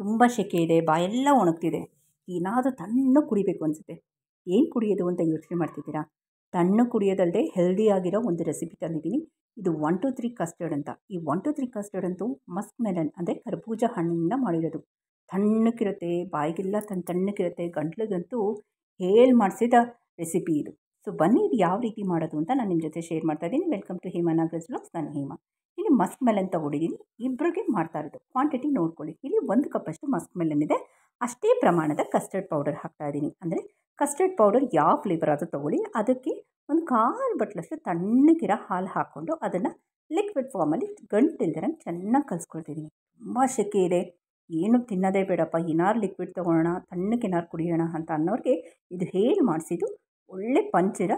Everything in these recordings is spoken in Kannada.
ತುಂಬ ಸೆಕೆ ಇದೆ ಬಾಯೆಲ್ಲ ಒಣಗ್ತಿದೆ ಏನಾದರೂ ತಣ್ಣು ಕುಡಿಬೇಕು ಅನಿಸುತ್ತೆ ಏನು ಕುಡಿಯೋದು ಅಂತ ಯೋಚನೆ ಮಾಡ್ತಿದ್ದೀರಾ ತಣ್ಣು ಕುಡಿಯೋದಲ್ಲದೆ ಹೆಲ್ದಿಯಾಗಿರೋ ಒಂದು ರೆಸಿಪಿ ತಂದಿದ್ದೀನಿ ಇದು ಒನ್ ಟು ತ್ರೀ ಕಸ್ಟರ್ಡ್ ಅಂತ ಈ ಒನ್ ಟು ತ್ರೀ ಕಸ್ಟರ್ಡ್ ಅಂತೂ ಮಸ್ಕ್ ಮೆಲನ್ ಅಂದರೆ ಕರ್ಬೂಜ ಹಣ್ಣಿನಿಂದ ಮಾಡಿರೋದು ತಣ್ಣಕ್ಕಿರುತ್ತೆ ಬಾಯಿಗೆಲ್ಲ ತನ್ನ ತಣ್ಣಕ್ಕಿರುತ್ತೆ ಗಂಟ್ಲಿಗಂತೂ ಹೇಳಿ ಮಾಡಿಸಿದ ರೆಸಿಪಿ ಇದು ಸೊ ಬನ್ನಿ ಇದು ಯಾವ ರೀತಿ ಮಾಡೋದು ಅಂತ ನಾನು ನಿಮ್ಮ ಜೊತೆ ಶೇರ್ ಮಾಡ್ತಾ welcome to Hema Nagaraj blogs ನಾನು ಹೇಮಾ ಇಲ್ಲಿ ಮಸ್ಕ್ ಮೆಲನ್ ತಗೊಂಡಿದ್ದೀನಿ ಇಬ್ಬರಿಗೆ ಮಾಡ್ತಾ ಇರೋದು ಕ್ವಾಂಟಿಟಿ ನೋಡ್ಕೊಳ್ಳಿ ಇಲ್ಲಿ ಒಂದು ಕಪ್ಪಷ್ಟು ಮಸ್ಕ್ ಮೆಲನ್ ಇದೆ ಅಷ್ಟೇ ಪ್ರಮಾಣದ ಕಸ್ಟರ್ಡ್ ಪೌಡರ್ ಹಾಕ್ತಾ ಇದ್ದೀನಿ ಅಂದರೆ ಕಸ್ಟರ್ಡ್ ಪೌಡರ್ ಯಾವ ಫ್ಲೇವರ್ ಆದರೂ ತೊಗೊಳ್ಳಿ ಅದಕ್ಕೆ ಒಂದು ಕಾಲು ಬಟ್ಲಷ್ಟು ತಣ್ಣಗಿರೋ ಹಾಲು ಹಾಕ್ಕೊಂಡು ಅದನ್ನು ಲಿಕ್ವಿಡ್ ಫಾರ್ಮಲ್ಲಿ ಗಂಟಿಲ್ದಿರಂಗೆ ಚೆನ್ನಾಗಿ ಕಲಿಸ್ಕೊಳ್ತಿದ್ದೀನಿ ತುಂಬ ಶೆಕೆ ಇದೆ ಏನು ತಿನ್ನೋದೇ ಬೇಡಪ್ಪ ಏನಾರು ಲಿಕ್ವಿಡ್ ತೊಗೊಳ್ಳೋಣ ತಣ್ಣಗೆ ಏನಾರು ಕುಡಿಯೋಣ ಅಂತ ಅನ್ನೋರಿಗೆ ಇದು ಹೇಳಿ ಮಾಡಿಸಿದ್ದು ಒಳ್ಳೆ ಪಂಚಿರ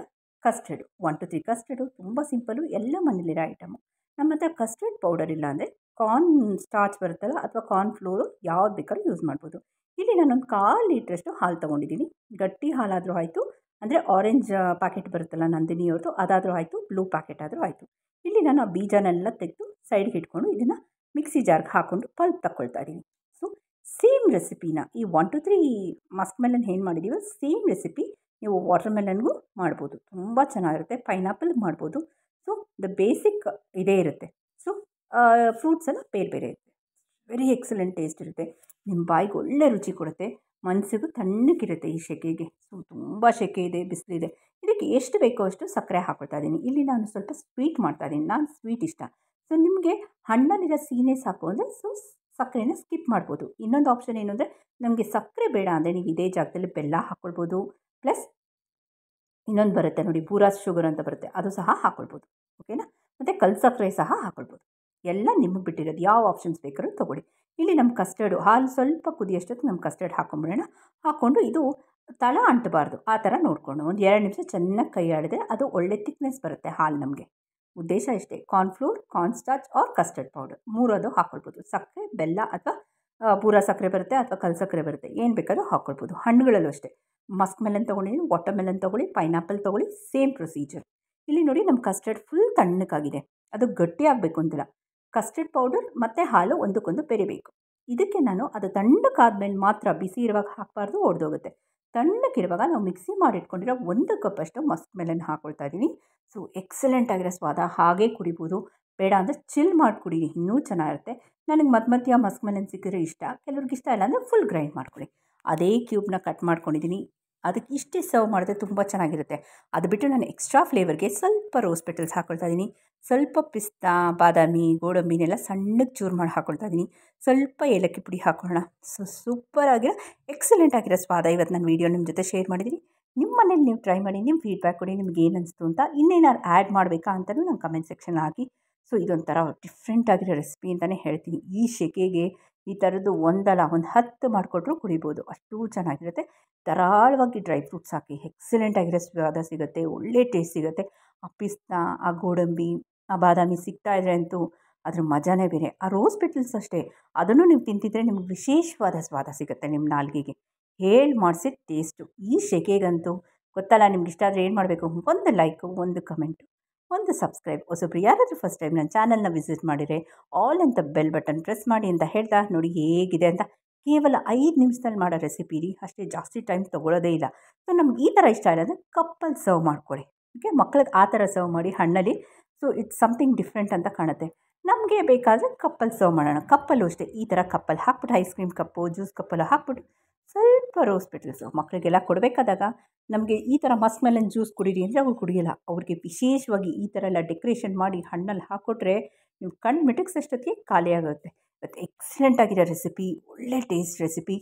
custard one two three custard ತುಂಬ ಸಿಂಪಲು ಎಲ್ಲ ಮನೇಲಿರೋ ಐಟಮು ನಮ್ಮ ಹತ್ರ ಕಸ್ಟರ್ಡ್ ಪೌಡರ್ ಇಲ್ಲ ಅಂದರೆ ಕಾರ್ನ್ ಸ್ಟಾರ್ಚ್ ಬರುತ್ತಲ್ಲ ಅಥವಾ ಕಾರ್ನ್ ಫ್ಲೋರು ಯಾವ್ದು ಬೇಕಾದ್ರೂ ಯೂಸ್ ಮಾಡ್ಬೋದು ಇಲ್ಲಿ ನಾನೊಂದು ಕಾಲು ಲೀಟ್ರಷ್ಟು ಹಾಲು ತೊಗೊಂಡಿದ್ದೀನಿ ಗಟ್ಟಿ ಹಾಲಾದರೂ ಆಯಿತು ಅಂದರೆ ಆರೆಂಜ್ ಪ್ಯಾಕೆಟ್ ಬರುತ್ತಲ್ಲ ನಂದಿನಿಯವ್ರದ್ದು ಅದಾದರೂ ಆಯಿತು ಬ್ಲೂ ಪ್ಯಾಕೆಟ್ ಆದರೂ ಆಯಿತು ಇಲ್ಲಿ ನಾನು ಆ ಬೀಜನೆಲ್ಲ ತೆಗೆದು ಸೈಡ್ಗೆ ಇಟ್ಕೊಂಡು ಇದನ್ನು ಮಿಕ್ಸಿ ಜಾರ್ಗೆ ಹಾಕ್ಕೊಂಡು ಪಲ್ಪ್ ತಗೊಳ್ತಾ ಇದ್ದೀನಿ ಸೊ ಸೇಮ್ ರೆಸಿಪಿನ ಈ one two three musk melon ಏನು ಮಾಡಿದ್ದೀವೋ ಸೇಮ್ ರೆಸಿಪಿ ನೀವು ವಾಟರ್ ಮೆಲನ್ಗೂ ಮಾಡ್ಬೋದು ತುಂಬ ಚೆನ್ನಾಗಿರುತ್ತೆ ಪೈನಾಪಲ್ ಮಾಡ್ಬೋದು ದ ಬೇಸಿಕ್ ಇದೇ ಇರುತ್ತೆ ಸೊ ಫ್ರೂಟ್ಸ್ ಎಲ್ಲ ಬೇರೆ ಬೇರೆ ಇರುತ್ತೆ ವೆರಿ ಎಕ್ಸಲೆಂಟ್ ಟೇಸ್ಟ್ ಇರುತ್ತೆ ನಿಮ್ಮ ಬಾಯಿಗೆ ಒಳ್ಳೆ ರುಚಿ ಕೊಡುತ್ತೆ ಮನಸ್ಸಿಗೂ ತಣ್ಣಗಿರುತ್ತೆ ಈ ಸೆಕೆಗೆ ಸೊ ತುಂಬ ಸೆಕೆ ಇದೆ ಬಿಸಿಲಿದೆ ಇದಕ್ಕೆ ಎಷ್ಟು ಬೇಕೋ ಅಷ್ಟು ಸಕ್ಕರೆ ಹಾಕೊಳ್ತಾ ಇದ್ದೀನಿ ಇಲ್ಲಿ ನಾನು ಸ್ವಲ್ಪ ಸ್ವೀಟ್ ಮಾಡ್ತಾ ಇದ್ದೀನಿ ನಾನು ಸ್ವೀಟ್ ಇಷ್ಟ ಸೊ ನಿಮಗೆ ಹಣ್ಣಲ್ಲಿರೋ ಸೀನೇ ಸಾಕು ಅಂದರೆ ಸೊ ಸಕ್ಕರೆನ ಸ್ಕಿಪ್ ಮಾಡ್ಬೋದು ಇನ್ನೊಂದು ಆಪ್ಷನ್ ಏನು ಅಂದರೆ ನಮಗೆ ಸಕ್ಕರೆ ಬೇಡ ಅಂದರೆ ನೀವು ಇದೇ ಜಾಗದಲ್ಲಿ ಬೆಲ್ಲ ಹಾಕ್ಕೊಳ್ಬೋದು ಪ್ಲಸ್ ಇನ್ನೊಂದು ಬರುತ್ತೆ ನೋಡಿ ಬೂರಾಸ್ ಶುಗರ್ ಅಂತ ಬರುತ್ತೆ ಅದು ಸಹ ಹಾಕ್ಕೊಳ್ಬೋದು ಓಕೆನಾ ಮತ್ತು ಕಲ್ಸಕ್ಕರೆ ಸಹ ಹಾಕೊಳ್ಬೋದು ಎಲ್ಲ ನಿಮಗೆ ಬಿಟ್ಟಿರೋದು ಯಾವ ಆಪ್ಷನ್ಸ್ ಬೇಕಾದ್ರೂ ತೊಗೊಳ್ಳಿ ಇಲ್ಲಿ ನಮ್ಮ ಕಸ್ಟರ್ಡು ಹಾಲು ಸ್ವಲ್ಪ ಕುದಿಯಷ್ಟೊತ್ತು ನಮ್ಮ ಕಸ್ಟರ್ಡ್ ಹಾಕೊಂಡ್ಬಿಡೋಣ ಹಾಕ್ಕೊಂಡು ಇದು ತಳ ಅಂಟಬಾರ್ದು ಆ ಥರ ನೋಡ್ಕೊಂಡು ಒಂದು ಎರಡು ನಿಮಿಷ ಚೆನ್ನಾಗಿ ಕೈ ಆಡಿದ್ರೆ ಅದು ಒಳ್ಳೆ ತಿಕ್ನೆಸ್ ಬರುತ್ತೆ ಹಾಲು ನಮಗೆ ಉದ್ದೇಶ ಇಷ್ಟೇ cornflour cornstarch or custard powder ಮೂರು ಅದು ಹಾಕ್ಕೊಳ್ಬೋದು ಸಕ್ಕರೆ ಬೆಲ್ಲ ಅಥವಾ ಪೂರ ಸಕ್ಕರೆ ಬರುತ್ತೆ ಅಥವಾ ಕಲ್ ಸಕ್ಕರೆ ಬರುತ್ತೆ ಏನು ಬೇಕಾದರೂ ಹಾಕ್ಕೊಳ್ಬೋದು ಹಣ್ಣುಗಳಲ್ಲೂ ಅಷ್ಟೇ ಮಸ್ಕ್ ಮೆಲನ್ ತೊಗೊಂಡಿದ್ದೀನಿ ವಾಟರ್ ಮೆಲನ್ ತೊಗೊಳ್ಳಿ ಪೈನಾಪಲ್ ತೊಗೊಳ್ಳಿ ಸೇಮ್ ಪ್ರೊಸೀಜರ್ ಇಲ್ಲಿ ನೋಡಿ ನಮ್ಮ ಕಸ್ಟರ್ಡ್ ಫುಲ್ ತಣ್ಣಕ್ಕಾಗಿದೆ ಅದು ಗಟ್ಟಿಯಾಗಬೇಕು ಆಗಬೇಕು ಅಂತಿಲ್ಲ ಕಸ್ಟರ್ಡ್ ಪೌಡರ್ ಮತ್ತು ಹಾಲು ಒಂದಕ್ಕೊಂದು ಬೆರಿಬೇಕು ಇದಕ್ಕೆ ನಾನು ಅದು ತಣ್ಣಕ್ಕಾದ್ಮೇಲೆ ಮಾತ್ರ ಬಿಸಿ ಇರುವಾಗ ಹಾಕಬಾರ್ದು ಒಡೆದೋಗುತ್ತೆ ತಣ್ಣಕ್ಕಿರುವಾಗ ನಾವು ಮಿಕ್ಸಿ ಮಾಡಿಟ್ಕೊಂಡಿರೋ ಒಂದು ಕಪ್ಪಷ್ಟು ಮಸ್ಕ್ ಮೇಲನ್ನು ಹಾಕ್ಕೊಳ್ತಾ ಇದ್ದೀನಿ ಸೊ ಎಕ್ಸಲೆಂಟ್ ಆಗಿರೋ ಸ್ವಾದ ಹಾಗೆ ಕುಡಿಬೋದು ಬೇಡ ಅಂದರೆ ಚಿಲ್ ಮಾಡಿ ಕುಡಿ ಇನ್ನೂ ಚೆನ್ನಾಗಿರುತ್ತೆ ನನಗೆ ಮಧ್ಯ ಮಧ್ಯ ಮಸ್ಕ್ ಮೆಲನ್ ಸಿಕ್ಕಿದ್ರೆ ಇಷ್ಟ ಕೆಲವ್ರಿಗೆ ಇಷ್ಟ ಇಲ್ಲ ಅಂದರೆ ಫುಲ್ ಗ್ರೈಂಡ್ ಮಾಡ್ಕೊಳ್ಳಿ ಅದೇ ಕ್ಯೂಬ್ನ ಕಟ್ ಮಾಡ್ಕೊಂಡಿದ್ದೀನಿ ಅದಕ್ಕೆ ಇಷ್ಟೇ ಸರ್ವ್ ಮಾಡಿದ್ರೆ ತುಂಬ ಚೆನ್ನಾಗಿರುತ್ತೆ ಅದು ಬಿಟ್ಟು ನಾನು ಎಕ್ಸ್ಟ್ರಾ ಫ್ಲೇವರ್ಗೆ ಸ್ವಲ್ಪ ರೋಸ್ ಪೆಟಲ್ಸ್ ಹಾಕ್ಕೊಳ್ತಾ ಇದ್ದೀನಿ ಸ್ವಲ್ಪ ಪಿಸ್ತಾ ಬಾದಾಮಿ ಗೋಡಂಬಿನೆಲ್ಲ ಸಣ್ಣಗೆ ಚೂರು ಮಾಡಿ ಹಾಕ್ಕೊಳ್ತಾ ಇದ್ದೀನಿ ಸ್ವಲ್ಪ ಏಲಕ್ಕಿ ಪುಡಿ ಹಾಕೊಳ್ಳೋಣ ಸೊ ಸೂಪರ್ ಆಗಿರೋ ಎಕ್ಸಲೆಂಟ್ ಆಗಿರೋ ಸ್ವಾದ ಇವತ್ತು ನಾನು ವೀಡಿಯೋ ನಿಮ್ಮ ಜೊತೆ ಶೇರ್ ಮಾಡಿದ್ದೀನಿ ನಿಮ್ಮ ಮನೇಲಿ ನೀವು ಟ್ರೈ ಮಾಡಿ ನಿಮ್ಮ ಫೀಡ್ಬ್ಯಾಕ್ ಕೊಡಿ ನಿಮ್ಗೆ ಏನು ಅನಿಸ್ತು ಅಂತ ಇನ್ನೇನಾದ್ರು ಆ್ಯಡ್ ಮಾಡಬೇಕಾ ಅಂತಲೂ ನಾನು ಕಮೆಂಟ್ ಸೆಕ್ಷನ್ ಹಾಕಿ ಸೊ ಇದೊಂಥರ ಡಿಫ್ರೆಂಟಾಗಿರೋ ರೆಸಿಪಿ ಅಂತಲೇ ಹೇಳ್ತೀನಿ ಈ ಸೆಕೆಗೆ ಈ ಥರದ್ದು ಒಂದಲ್ಲ ಒಂದು ಹತ್ತು ಮಾಡಿಕೊಟ್ರು ಕುಡಿಬೋದು ಅಷ್ಟು ಚೆನ್ನಾಗಿರುತ್ತೆ ಧಾರಾಳವಾಗಿ ಡ್ರೈ ಫ್ರೂಟ್ಸ್ ಹಾಕಿ ಎಕ್ಸಲೆಂಟಾಗಿರೋ ಸ್ವಾದ ಸಿಗುತ್ತೆ ಒಳ್ಳೆ ಟೇಸ್ಟ್ ಸಿಗುತ್ತೆ ಆ ಪಿಸ್ತಾ ಆ ಗೋಡಂಬಿ ಆ ಬಾದಾಮಿ ಸಿಗ್ತಾ ಇದ್ರೆ ಅಂತೂ ಅದ್ರ ಮಜಾನೇ ಬೇರೆ ಆ ರೋಸ್ ಪೆಟಲ್ಸ್ ಅಷ್ಟೇ ಅದನ್ನು ನೀವು ತಿಂತಿದ್ರೆ ನಿಮ್ಗೆ ವಿಶೇಷವಾದ ಸ್ವಾದ ಸಿಗುತ್ತೆ ನಿಮ್ಮ ನಾಲ್ಗೆಗೆ ಹೇಳಿ ಮಾಡಿಸಿದ ಟೇಸ್ಟು ಈ ಸೆಕೆಗಂತೂ ಗೊತ್ತಲ್ಲ ನಿಮ್ಗೆ ಇಷ್ಟ ಆದರೆ ಏನು ಮಾಡಬೇಕು ಒಂದು ಲೈಕು ಒಂದು ಕಮೆಂಟು ಒಂದು ಸಬ್ಸ್ಕ್ರೈಬ್ ಹೊಸೊಬ್ರು ಯಾರಾದರೂ ಫಸ್ಟ್ ಟೈಮ್ ನನ್ನ ಚಾನಲ್ನ ವಿಸಿಟ್ ಮಾಡಿದರೆ ಆಲ್ ಅಂತ ಬೆಲ್ ಬಟನ್ ಪ್ರೆಸ್ ಮಾಡಿ ಅಂತ ಹೇಳ್ತಾ ನೋಡಿ ಹೇಗಿದೆ ಅಂತ ಕೇವಲ ಐದು ನಿಮಿಷದಲ್ಲಿ ಮಾಡೋ ರೆಸಿಪಿ ರೀ ಅಷ್ಟೇ ಜಾಸ್ತಿ ಟೈಮ್ ತೊಗೊಳ್ಳೋದೇ ಇಲ್ಲ ಸೊ ನಮ್ಗೆ ಈ ಥರ ಇಷ್ಟ ಇಲ್ಲ ಅಂದರೆ ಕಪ್ಪಲ್ಲಿ ಸರ್ವ್ ಮಾಡ್ಕೊಳ್ಳಿ ಓಕೆ ಮಕ್ಳಿಗೆ ಆ ಥರ ಸರ್ವ್ ಮಾಡಿ ಹಣ್ಣಲ್ಲಿ ಸೊ ಇಟ್ಸ್ ಸಮಥಿಂಗ್ ಡಿಫ್ರೆಂಟ್ ಅಂತ ಕಾಣುತ್ತೆ ನಮಗೆ ಬೇಕಾದರೆ ಕಪ್ಪಲ್ಲಿ ಸರ್ವ್ ಮಾಡೋಣ ಕಪ್ಪಲ್ಲೂ ಅಷ್ಟೇ ಈ ಥರ ಕಪ್ಪಲ್ಲಿ ಹಾಕ್ಬಿಟ್ಟು ಐಸ್ ಕ್ರೀಮ್ ಕಪ್ಪು ಜ್ಯೂಸ್ ಕಪ್ಪಲ್ಲ ಹಾಕ್ಬಿಟ್ಟು ಸ್ವಲ್ಪ ರೋಸ್ ಪೆಟಲ್ಸು ಮಕ್ಕಳಿಗೆಲ್ಲ ಕೊಡಬೇಕಾದಾಗ ನಮಗೆ ಈ ಥರ ಮಸ್ಮೆಲನ್ ಜ್ಯೂಸ್ ಕುಡೀರಿ ಅಂದರೆ ಅವ್ರು ಕುಡಿಯಲ್ಲ ಅವ್ರಿಗೆ ವಿಶೇಷವಾಗಿ ಈ ಥರ ಎಲ್ಲ ಡೆಕೋರೇಷನ್ ಮಾಡಿ ಹಣ್ಣಲ್ಲಿ ಹಾಕ್ಕೊಟ್ರೆ ನಿಮ್ಮ ಕಣ್ಣು ಮಿಟಕ್ಸ್ ಅಷ್ಟೊತ್ತಿಗೆ ಖಾಲಿ ಆಗುತ್ತೆ ಬಟ್ ಎಕ್ಸಲೆಂಟ್ ಆಗಿರೋ ರೆಸಿಪಿ ಒಳ್ಳೆ ಟೇಸ್ಟ್ ರೆಸಿಪಿ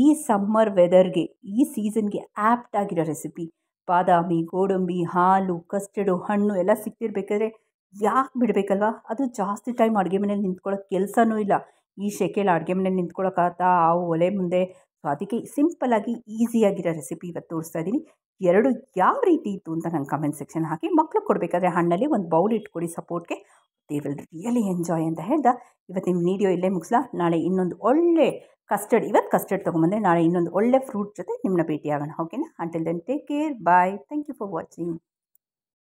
ಈ ಸಮ್ಮರ್ ವೆದರ್ಗೆ ಈ ಸೀಸನ್ಗೆ ಆ್ಯಪ್ಟ್ ಆಗಿರೋ ರೆಸಿಪಿ ಬಾದಾಮಿ ಗೋಡಂಬಿ ಹಾಲು ಕಸ್ಟಡು ಹಣ್ಣು ಎಲ್ಲ ಸಿಕ್ತಿರ್ಬೇಕಾದ್ರೆ ಯಾಕೆ ಬಿಡಬೇಕಲ್ವಾ ಅದು ಜಾಸ್ತಿ ಟೈಮ್ ಅಡುಗೆ ಮನೇಲಿ ನಿಂತ್ಕೊಳ್ಳೋಕೆ ಕೆಲಸನೂ ಇಲ್ಲ ಈ ಶೆಕೆಯಲ್ಲಿ ಅಡುಗೆ ಮನೇಲಿ ನಿಂತ್ಕೊಳ್ಳೋಕ್ಕಾಗತ್ತಾ ಆ ಒಲೆ ಮುಂದೆ ಸೊ ಅದಕ್ಕೆ ಸಿಂಪಲ್ಲಾಗಿ ಈಸಿಯಾಗಿರೋ ರೆಸಿಪಿ ಇವತ್ತು ತೋರಿಸ್ತಾ ಇದ್ದೀನಿ ಎರಡು ಯಾವ ರೀತಿ ಇತ್ತು ಅಂತ ನಂಗೆ ಕಮೆಂಟ್ ಸೆಕ್ಷನ್ ಹಾಕಿ ಮಕ್ಕಳು ಕೊಡಬೇಕಾದ್ರೆ ಹಣ್ಣಲ್ಲಿ ಒಂದು ಬೌಲ್ ಇಟ್ಕೊಡಿ ಸಪೋರ್ಟ್ಗೆ ದೇ ವಿಲ್ ರಿಯಲಿ ಎಂಜಾಯ್ ಅಂತ ಇವತ್ತು ನಿಮ್ಮ ವಿಡಿಯೋ ಇಲ್ಲೇ ಮುಗಿಸ್ಲಾ ನಾಳೆ ಇನ್ನೊಂದು ಒಳ್ಳೆ ಕಸ್ಟರ್ಡ್ ಇವತ್ತು ಕಸ್ಟರ್ಡ್ ತೊಗೊಂಬಂದೆ ನಾಳೆ ಇನ್ನೊಂದು ಒಳ್ಳೆ ಫ್ರೂಟ್ ಜೊತೆ ನಿಮ್ಮನ್ನ ಭೇಟಿಯಾಗೋಣ ಓಕೆನಾ until then take care bye thank you for watching